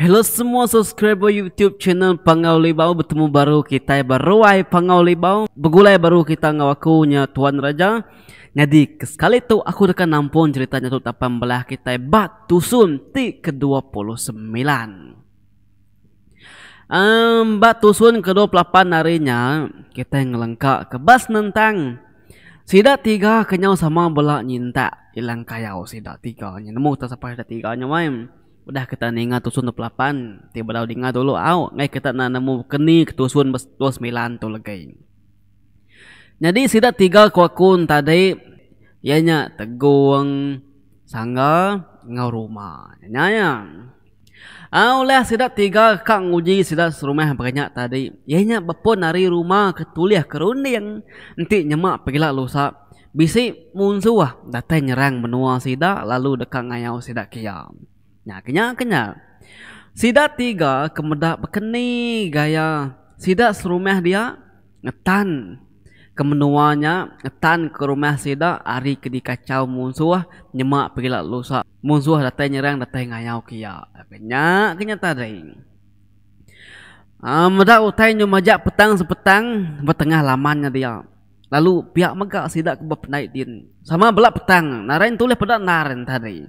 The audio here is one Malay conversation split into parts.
Hello semua subscriber YouTube channel Pangau Libau bertemu baru kita baru ai Pangau Libau begulai baru kita ngau aku nya tuan raja jadi sekali tu aku dekat nampun ceritanya tu tapan belah kita bat tusun ti ke-29 um, bat tusun ke-28 harinya kita ngelengkak ke bas nentang Sida tiga kenyau sama bola nyinta hilang kayau sida tiga nya nemu ta sapa sida tiga nya mai udah kita ninga tusun 8 tiba dau dinga dulu au ngai kita na nemu keni ketusun 29 tu lagi jadi sida tiga ku akun tadi ya nya teguang sangga ngau rumah nya nya Aulah sedap tiga kak nguji sedap serumah banyak tadi. Ianya bepun dari rumah ketuliah kerunding. Nanti nyemak pergilah lusa. Bisi munsuah datang nyerang menua sida lalu dekat ngayau sida kia. Nya kenya kenya. Sida tiga kemedak bekeni gaya. Sida serumah dia ngetan kemenuanya tan ke rumah sida ari ke dikacau musuh nyemak pergi lak lusa musuh datang nyerang datang ngayau kia kenya kenya tadeng Amda um, utai nyu majak petang sepetang betengah lamannya dia. Lalu pihak mega sida ke bapnai din. Sama belak petang narain tulis pada narin tadi.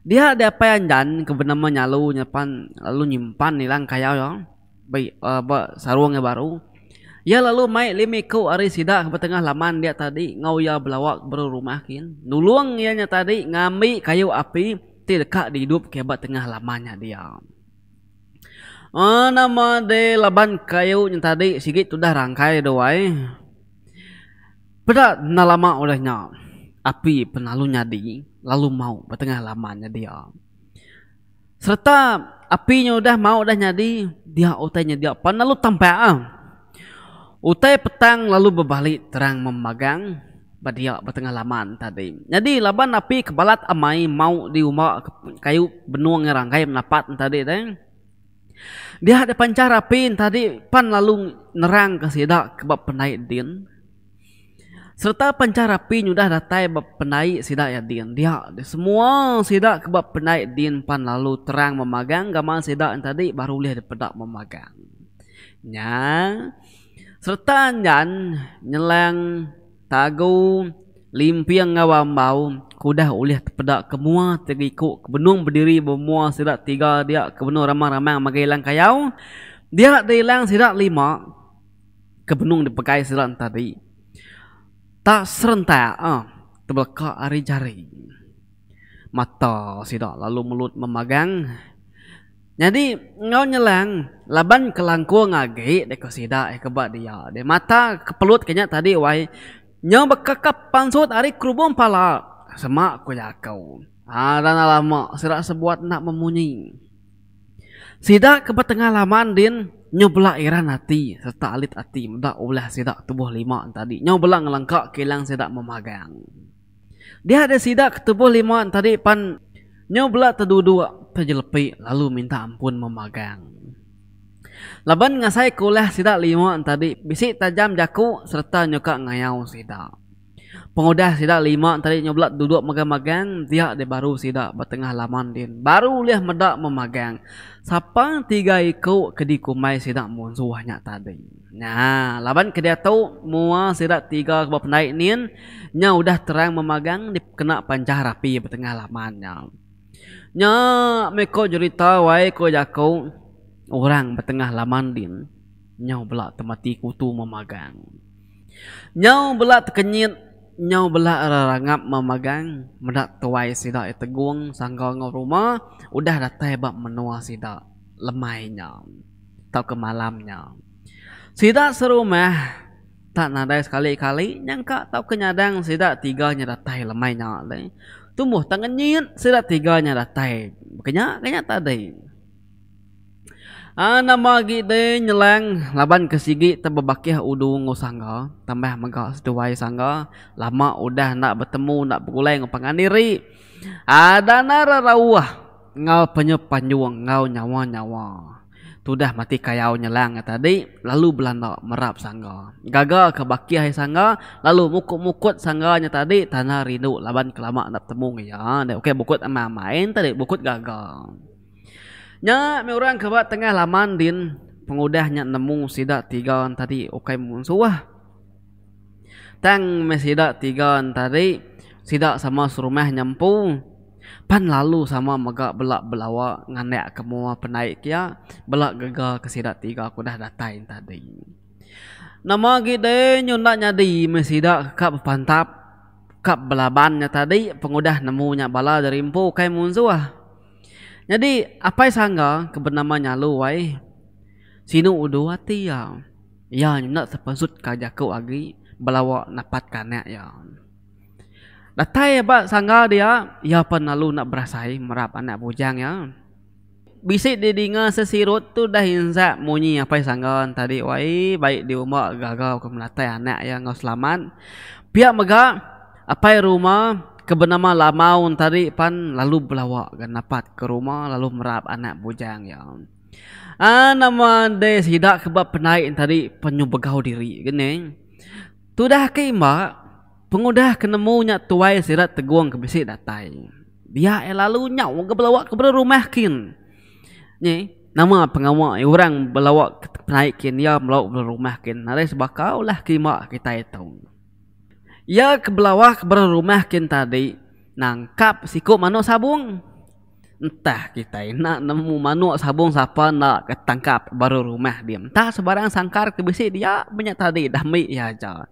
Dia ada apa yang jan ke bernama nyalu nyepan lalu nyimpan nilang kaya yo. Ya. Baik uh, ba, sarungnya baru. Ya lalu mai lima kau hari sida ke tengah laman dia tadi ngau ya belawak berumah kin. Nulung ianya tadi ngami kayu api tilka di hidup ke tengah lamanya dia. Oh nama de laban kayu yang tadi sigit sudah rangkai doai. Pada nalama olehnya api penalu nyadi lalu mau bertengah lamanya dia. Serta apinya udah mau udah nyadi dia utanya dia penalu tampak. Ah. Utai petang lalu berbalik terang memagang badia bertengah laman tadi. Jadi laban api kebalat amai mau diuma kayu benua ngerangkai menapat tadi teh. Dia ada pancar api tadi pan lalu nerang ke sida kebab penai din. Serta pancar api sudah datai bab penai sida ya din. Dia semua sida kebab penai din pan lalu terang memagang gamal sida tadi baru lihat pedak memagang. Nya. Yeah serta nyan nyelang tagu limpiang ngawa bau kudah ulih kepada kemua terikuk ke benung berdiri bermua sidak tiga dia ke benung ramang ramai magailang kayau dia dilang sidak lima ke benung dipakai sidak tadi tak serentak ah uh, ari jari mata sidak lalu mulut memagang jadi ngau nyelang laban kelangkung lagi dek sida eh kebak dia. Dek mata kepelut kayaknya tadi wai nyau bekakap pansut ari kerubung pala semak ku yakau. Ada ha, ah, lama serak sebuat nak memunyi. Sida ke tengah laman din nyobla iran hati serta alit hati muda ulah sida tubuh lima tadi nyobla ngelengkak kilang sida memagang. Dia ada sida ke tubuh lima tadi pan nyobla terdua terjelepi lalu minta ampun memagang. Laban ngasai kuliah sida lima tadi bisik tajam jaku serta nyoka ngayau sida. Pengudah sida lima tadi nyoblat duduk magang-magang dia de baru sida bertengah laman din. Baru lihat medak memagang. Sapa tiga iko kedi kumai sida mun suahnya tadi. Nah, laban kedia tau mua sida tiga ke bapak naik nin nya udah terang memagang dikena pancah rapi bertengah lamannya. nya. Nya meko cerita wae ko jako orang bertengah lamandin nyau bela temati kutu memagang. Nyau bela terkenyit nyau bela rangap memagang mendak tuai sida teguang sanggau ngau rumah udah datai bab menua sida lemainya tau ke malamnya. Sida seru mah tak nadai sekali-kali nyangka tau kenyadang sida tiga nyeratai lemai nyawa lain tumbuh tangan nyin sida tiga nyeratai kenya kenya tadi Ana magi de nyelang laban ke sigi tebebakih udu ngosangga tambah mega seduai sangga lama udah nak bertemu nak begulai ngopang pangandiri ada nara rawah ngau penyepanjuang ngau nyawa-nyawa sudah mati kayau nyelang tadi lalu Belanda merap sangga gagal ke baki hai sangga lalu mukut-mukut sangganya tadi tanah rindu laban kelama nak temu ya okey mukut ama main tadi mukut gagal nya me orang ke tengah laman din pengudahnya nemu sida tiga tadi okey musuh tang me sida tiga tadi sida sama serumah nyampung Pan lalu sama mega belak belawa nganek kemua penaik kia belak gegar kesidak tiga aku dah datain tadi. Nama kita nyundak nyadi mesidak kap pantap kap belabannya tadi pengudah nemunya bala dari impu kai munzuah. Jadi apa yang sangga kebernama nyalu wai sinu udu hati ya. Ya nyundak sepensut kajaku agi belawa napat kanek ya. Yang. Datai ba ya, sangga dia, ya penalu nak berasai merap anak bujang ya. Bisi di dinga sesirut tu dah insa munyi apa sangga tadi wai baik di umak gagal ke melatai anak yang ngau selamat. Pihak mega apa rumah kebenama lamau tadi pan lalu belawa kenapat ke rumah lalu merap anak bujang ya. Ah nama de sidak kebab penaik tadi penyu begau diri gening. Tudah ke imak Pengudah kenemu nyak tuai sirat teguang ke bisik datai. Dia elalu nyak wong belawak ke rumah kin. Ni nama pengawak orang belawak naik kin dia belawak ke rumah kin. Nare sebakau lah kima kita itu. Ia ke belawak ke rumah kin tadi nangkap siku mano sabung. Entah kita nak nemu mana sabung siapa nak ketangkap baru rumah dia. Entah sebarang sangkar ke besi dia banyak tadi dah mai ya aja.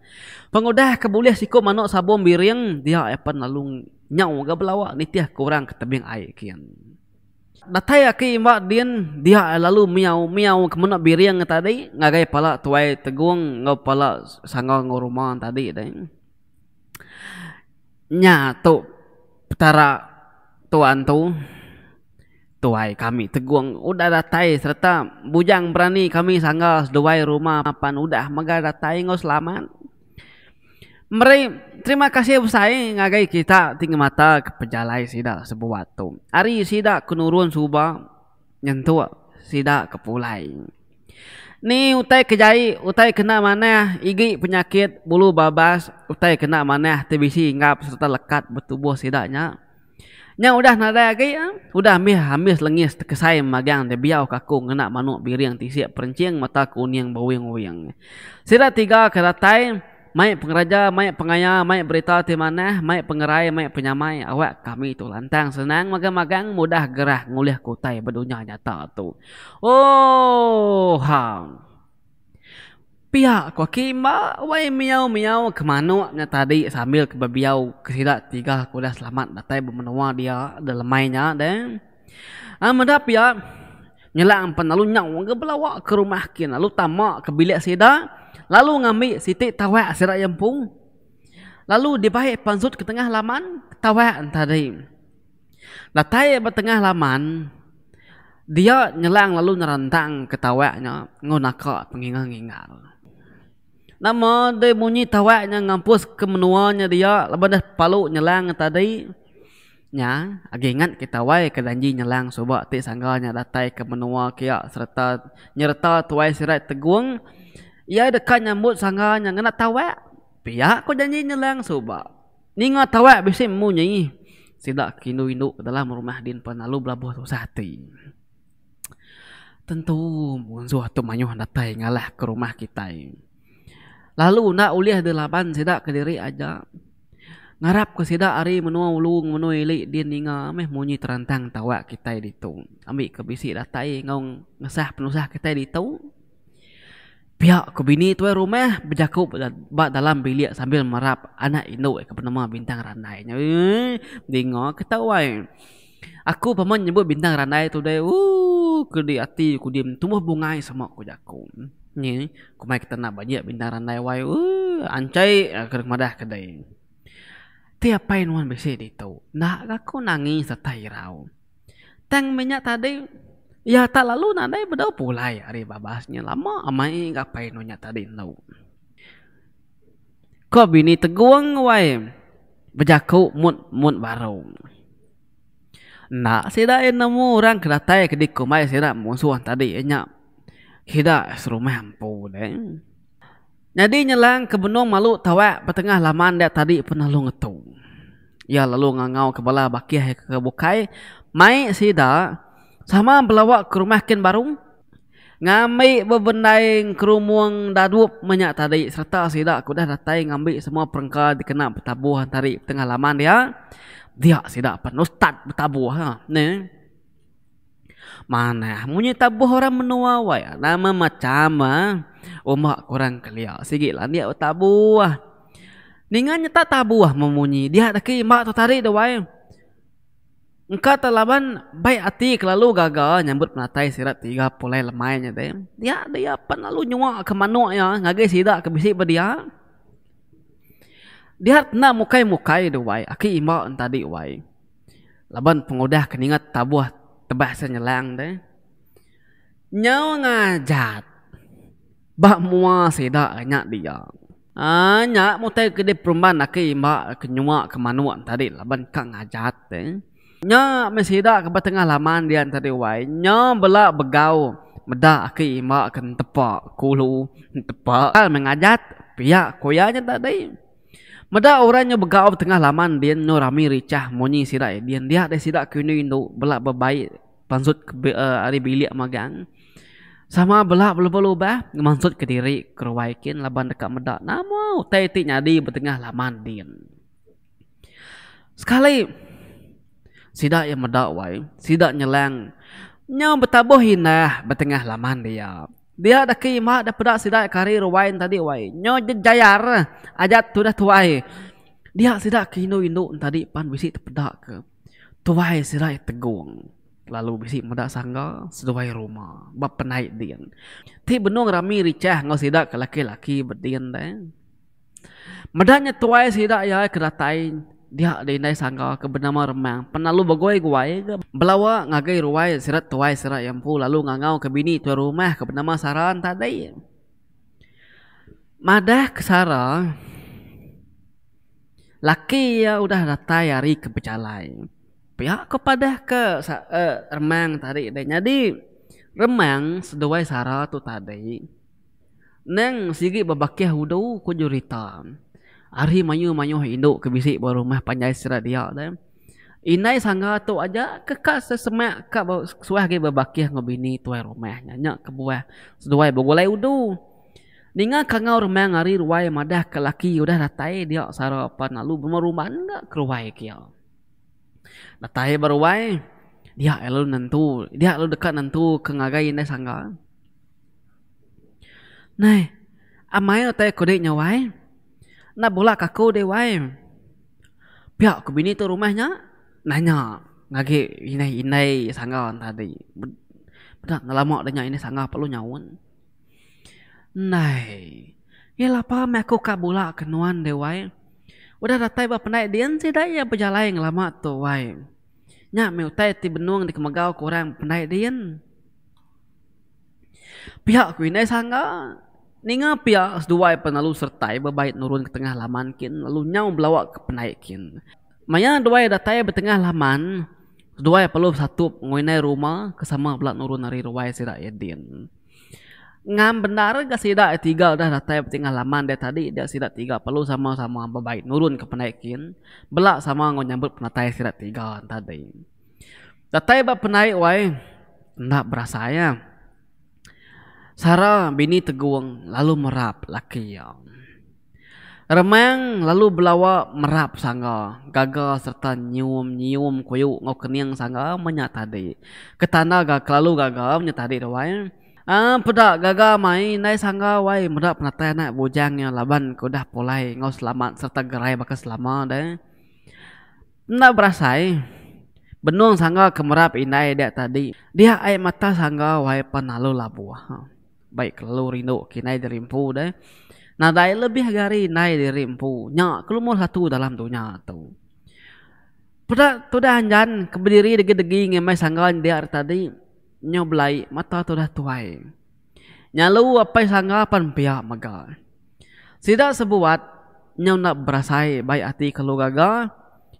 Pengudah ke boleh siko mana sabung biring dia apa lalu nyau ke belawak ni tiah kurang ke tebing air kian. Datai aki mbak din dia lalu miau miau ke mana biring tadi ngagai pala tuai tegung ngau pala sanggau ngau rumah tadi deh. Nya tu petara tuan tu tuai kami teguang udah datai serta bujang berani kami sanggal seduai rumah mapan udah maga datai ngau selamat Meri, terima kasih ibu saya ngagai kita tinggi mata ke pejalai sida sebuah waktu. Hari sida kenurun suba nyentuh sida ke pulai. Ni utai kejai, utai kena mana igi penyakit bulu babas, utai kena mana tebisi ingap serta lekat bertubuh sidanya. nya. Yang udah nadai eh? ha, ke ya, udah ambil ambil lengis terkesai magang dia biar aku ngena manuk biri yang tisik perencing mata kuning bawing bawing. Sila tiga keratai, mai pengeraja, mai pengaya, mai berita di mana, mai pengerai, mai penyamai, awak kami itu lantang senang magang magang mudah gerah ngulih kutai bedunya nyata tu. Oh, ha pihak kau kima wai miau miau ke mana nya tadi sambil ke babiau ke sida tiga aku dah selamat datai bermenua dia dalam mainnya dan amada ah, pihak nyelang penalu nyang wang ke belawa ke rumah kin lalu tamak ke bilik sida lalu ngami sitik tawa sira yempung lalu dibaik pansut ke tengah laman tawa tadi datai lah, bertengah laman dia nyelang lalu nerentang ketawanya ngonaka pengingat-ingat. Nama dia bunyi tawaknya ngampus ke menuanya dia. Lepas dia palu nyelang tadi. Ya, agak ingat kita wai ke danji nyelang. Sebab tak sanggahnya datai ke menua kia. Serta nyerta tuai sirat teguang. Ia dekat nyambut sanggahnya. Kena tawak. Pihak ku janji nyelang sebab. Ni ngah tawak bisa bunyi. Sedak kindu-indu dalam rumah din penalu belabuh susah hati. Tentu, mungkin suatu manyuh datai ngalah ke rumah kita. Ini lalu nak uliah delapan sedak ke diri aja ngarap ke sida ari menua ulung menua ili din ninga meh munyi terantang tawa kita di tu ambil ke bisi datai ngong ngesah penusah kita di tu pihak ke bini tu rumah berjakup bak dalam bilik sambil merap anak induk ke bernama bintang ranai nya dingo kita wai aku paman nyebut bintang ranai tu deh uh ke di ku diam tumbuh bungai sama ku jakup ni kumai kita nak banyak bintang randai wai uh, ancai ah, ke madah kedai tiapa yang wan bisi di tau nak aku nangis setai rau tang minyak tadi ya tak lalu nandai bedau pulai hari babasnya lama amai apa yang nanya tadi tau kau bini teguang wai bejaku mut mut baru nak sida yang nemu orang kedatai kedikumai sida musuh tadi enyak hida serumah ampu deh. Hmm. Jadi nyelang ke benua malu tawa petengah laman dia tadi pernah lu ngetu. Ya lalu ngangau kepala bakiah ya, ke bukai. Mai sida sama belawak ke rumah kin barung. Ngami bebendai kerumung dadup menyak tadi. Serta sida kudah datai ngambi semua perengka dikena petabuh tadi tengah laman dia. Dia sida penustat petabuh. Ha. Nih mana munyi tabuh orang menua wai nama macam ah, umak kurang kelia sikit lah dia tabuh ningannya tak tabuh memunyi dia tak mak tertarik dia wai engka talaban baik hati kelalu gagal nyambut penatai sirat tiga pulai lemainya teh dia dia apa lalu nyua ke mano ya ngagai sidak ke bisik berdia dia nak mukai mukai dia wai aki imak tadi wai laban pengudah keningat tabuh bahasa nyelang deh nyau ngajat bak mua sida nyak dia ah nyak mu teh lah kedep perumban nak ima kenyua ke manua tadi laban kang ngajat deh nyak mesida ke tengah laman dia tadi wai nyau bela begau meda ke ima ken tepak kulu tepak kal mengajat pihak koyanya tadi Mada orangnya begaw tengah laman dia nyo rami ricah monyi sida dia dia de sida kini indo belak bebaik maksud ke uh, ari bilik magang sama belah belu belu bah maksud ke diri kerwaikin laban dekat medak namo tadi nyadi bertengah laman din sekali sida yang medak wai sida nyelang nyam betabuh hinah bertengah laman dia dia ada kima ada peda sida kari rewain tadi wai nyo jejayar ajat tu dah tuai dia sida kino indu tadi pan bisi tepedak ke tuai sida teguang lalu bisi mudah sangga seduai rumah bab penaik dia ti benung rami ricah ngau sida ke laki-laki berdian teh medanya tuai sida ya keratai dia dinai sangga ke bernama remang penalu bagoi guai ke belawa ngagai ruai sirat tuai sirat yang pu lalu ngangau ke bini tuai rumah ke bernama saran tadai madah ke sara laki ya udah ratai hari ke pecalai pihak kepada ke uh, remang tadi jadi remang sedua sara tu tadi neng sigi babakih wudu ku jurita ari mayu mayu hindu ke bisi berumah panjai sira dia dan inai sangga tu aja kekak sesemak ka suah ge babakih ngobini tuai rumah nyanya ke buah sedua begulai wudu Ninga kangau remang ari ruai madah ke laki udah datai dia sara apa nalu berumah enggak ke ruai kia. Datai baru wai. Dia elu nentu, dia elu dekat nentu kengagai ini sangga. Nai, amai otai kodek nyawai. Nak bola kaku de wai. Pihak ke bini tu rumahnya nanya ngagi ini ini sangga tadi. Tak ngelamak dengnya ini sangga perlu nyawun. Nai, ya lapa mereka kabula kenuan de wai udah ratai bapak naik dia sih dah ya berjalan yang lama tu wai nya meu tai ti benung di kemagau kurang pandai dia pihak ku ini sangga ninga pihak dua penalu sertai berbaik nurun ke tengah laman kin lalu nyau belawa ke penaik kin maya dua datai bertengah laman dua perlu satu nguinai rumah kesama belak nurun dari ruai sira edin ya, ngam benar gak sida eh, tiga dah dah tiap tengah laman dia tadi dia sida tiga perlu sama sama apa baik nurun ke penaikin belak sama ngon nyambut penatai sida tiga tadi datai ba penaik wai ndak berasa ya sara bini teguang lalu merap laki yang Remang lalu belawa merap sangga gagal serta nyium nyium kuyuk ngau kening sangga menyatadi ketanda gak kelalu gagal menyatadi rawain Ah, peda gaga mai nai sangga wai muda penatai nak bujang yang laban kau dah polai ngau selamat serta gerai bakal selamat deh. Nak berasai benuang sangga kemerap inai dia tadi. Dia air mata sangga wai panalu labu. Ha. Baik kelu rindu kinai dirimpu deh. Nadai lebih gari nai dirimpu. Nyak kelumur satu dalam dunia tu. Pada tu dah anjan kebediri degi-degi ngemai sangga dia tadi nyoblai mata tu dah tuai. Nyalu apa sangga pan pia maga. Sida sebuat nyau nak berasai baik hati kalau gaga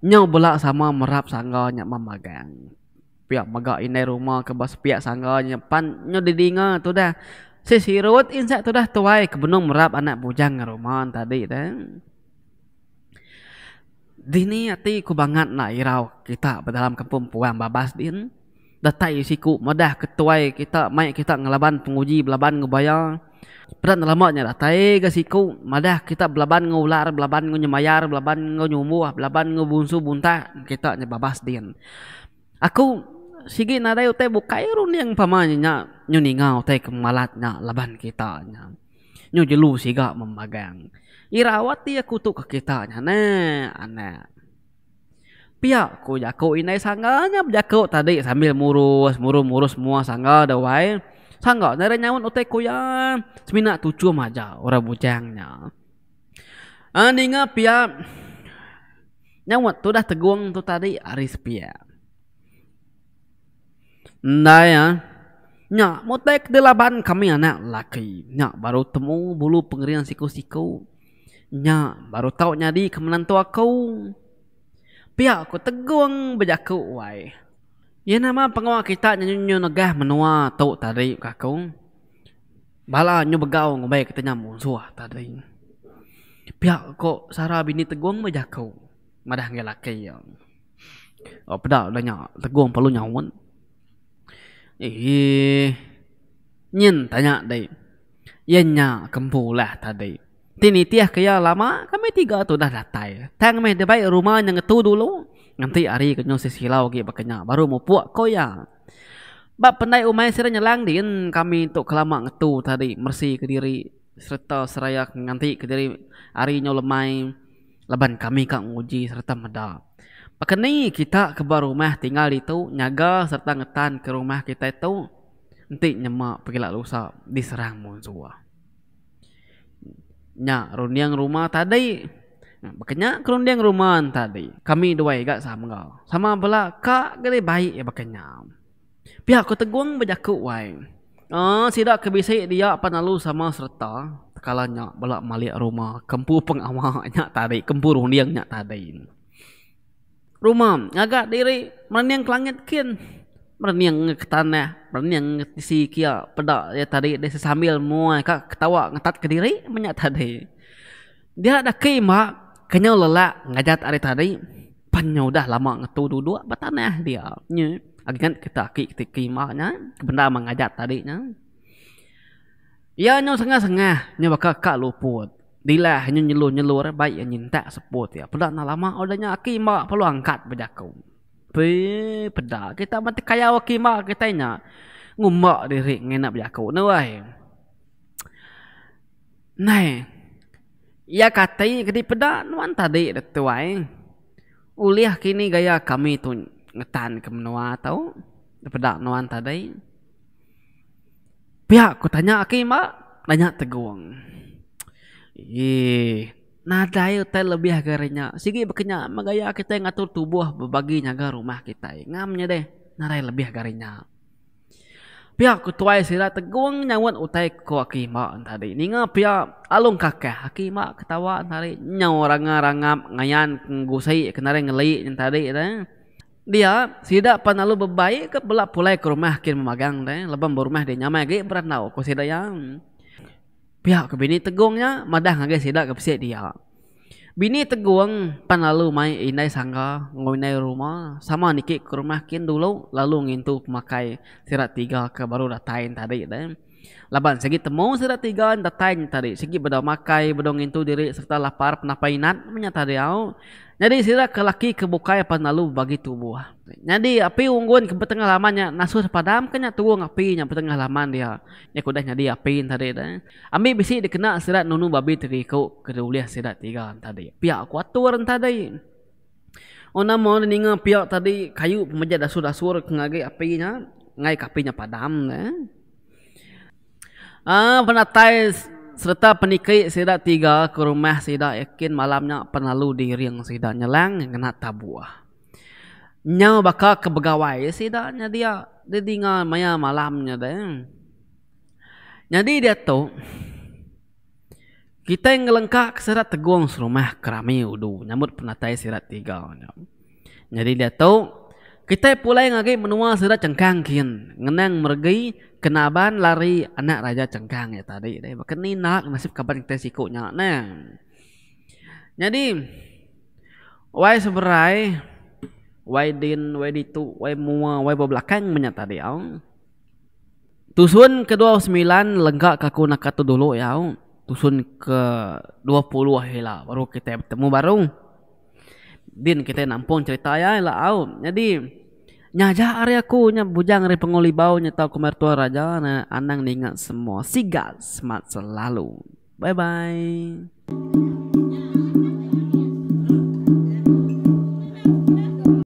nyau bela sama merap sangga nyak mamagang. Pia maga inai rumah ke bas pia sangga nyak pan nyau didinga tu dah. Si sirut insak tu dah tuai ke benung merap anak bujang rumah tadi dah. Dini hati ku banget nak irau kita dalam kampung puang babas din datai ya siku modah ketuai kita mai kita ngelaban penguji belaban ngebaya berat lamanya datai ke siku madah kita belaban ngular belaban ngunyemayar belaban ngunyumu belaban ngebunsu bunta kita nyebabas din aku sigi nadai utai bukai run yang pamanya nya nyuninga utai kemalat nya laban kita nya nyu jelu siga memagang irawati aku tu ke kita nya ne aneh pihak ku jakau inai sanggahnya berjakau tadi sambil murus murus murus semua sangga ada wai sangga nara nyawan utai ku yang semina tucu maja orang bujangnya aninga ah, pihak nyawan tu dah teguang tu tadi aris pihak Nah ya, nya motek delaban kami anak laki, nya baru temu bulu pengerian siku-siku, nya baru tau nyadi kemenantu aku. Biar aku tegung berjaku wai. Ya nama penguat kita nyonya negah menua tau tadi kaku. Bala nyu begau ngobai kita nyamun suah tadi. Biar aku sara bini tegung berjaku. Madah ngelaki yang. Oh pedak dah nyak tegung perlu nyawun. Eh. Nyin tanya tadi. Ya nyak kempulah tadi. Tini tiah kaya lama kami tiga tu dah datai. Tang meh dia baik rumah yang tu dulu. Nanti hari ke nyusi silau ke bakanya baru mau puak kau ya. Bab pendai umai sira nyelang din kami tu kelama ngetu tadi mersi ke diri serta seraya nganti ke diri hari nyau lemai laban kami kak nguji serta meda. Pakeni kita ke baru rumah tinggal itu nyaga serta ngetan ke rumah kita itu nanti nyemak pergi lak lusa diserang muncul nya rundiang rumah tadi nah, bekenya ke rundiang rumah tadi kami dua gak sama gak sama bela kak gede baik ya bekenya pihak ku teguang bejaku wai ah sidak kebisai dia panalu sama serta kalanya bela malik rumah kempu pengawaknya tadi kempu rundiangnya tadi rumah agak diri merenyang ke langit kin berniang ke tanah, ya. berniang ke si kia pedak ya tadi dia sambil muai ka ketawa ngetat ke diri menyak tadi. Dia ada kema kenya lelak ngajat hari tadi penyudah lama ngetu duduk bertanah dia. Ni agan kita ki kema nya benda mengajat tadi nya. Ya nyo sengah-sengah nya baka ka luput. Dila hanya nyelur-nyelur baik yang nyintak sepot ya. Pedak na lama odanya kema perlu angkat bejakau pe peda kita mati kaya wakil mak kita nya ngumak diri ngena bejaku nu ai nai ya katai kedi peda nuan tadi tuai uliah kini gaya kami tu ngetan ke menua tau peda nuan tadi pihak ku tanya akima tanya teguang Ih, nada ya tel lebih agarnya sigi bekenya magaya kita ngatur tubuh bebagi nyaga rumah kita ngamnya deh narai lebih agarnya pihak ketua sila teguang nyawan utai ko akima tadi ninga pihak alung kakek akima ketawa tadi nyawaranga rangap ngayan ngusai kenare ngelai yang tadi dia sida panalu bebaik ke belak pulai ke rumah kin memagang deh lebam berumah dia nyamai gi beranau ko sida yang Pihak ke bini tegungnya madah ngagai sidak ke pesiat dia. Bini tegung pan lalu mai inai sangga ngoinai rumah sama nikik ke rumah kin dulu lalu ngintu pemakai sirat tiga ke baru datain tadi dan laban segi temu sirat tiga datain tadi segi beda makai bedong ngintu diri serta lapar penapa inat menyata dia jadi sira ke laki ke bukai panalu bagi tubuh. Jadi api unggun ke petengah lamanya nasus padam kenya tuang api yang petengah laman dia. Ya kudah jadi api tadi dah. Ami bisi dikena sirat nunu babi tadi kau kedulia sirat tiga tadi. Pihak kuatur tadi. Ona mau ninga pihak tadi kayu pemeja dasur dasur kengagi api nya ngai kapinya padam. Ah, penatais serta penikai sidak tiga ke rumah sidak yakin malamnya penalu di ring sidak nyelang kena tabuah. Nya baka kebegawai sidaknya dia dia tinggal maya malamnya deh. Jadi dia tu kita yang lengkap ke sidak teguang serumah kerami udu nyamut penatai sidak tiga. Jadi dia tu kita pulai lagi menua sudah cengkang kian. Ngenang mergi kenaban lari anak raja cengkang ya tadi. Maka ini nak nasib kabar kita sikunya. Nah. Jadi. Wai seberai. Wai din, wai ditu, wai mua, wai belakang menyata dia. Tusun ke-29 lenggak kaku nakatu dulu ya. Tusun ke-20 lah. Baru kita bertemu baru. Baru din kita nampung cerita ya lah au jadi nyaja area aku nya bujang re pengoli bau nya tau kemertua raja na anang ningat semua sigat smart selalu bye bye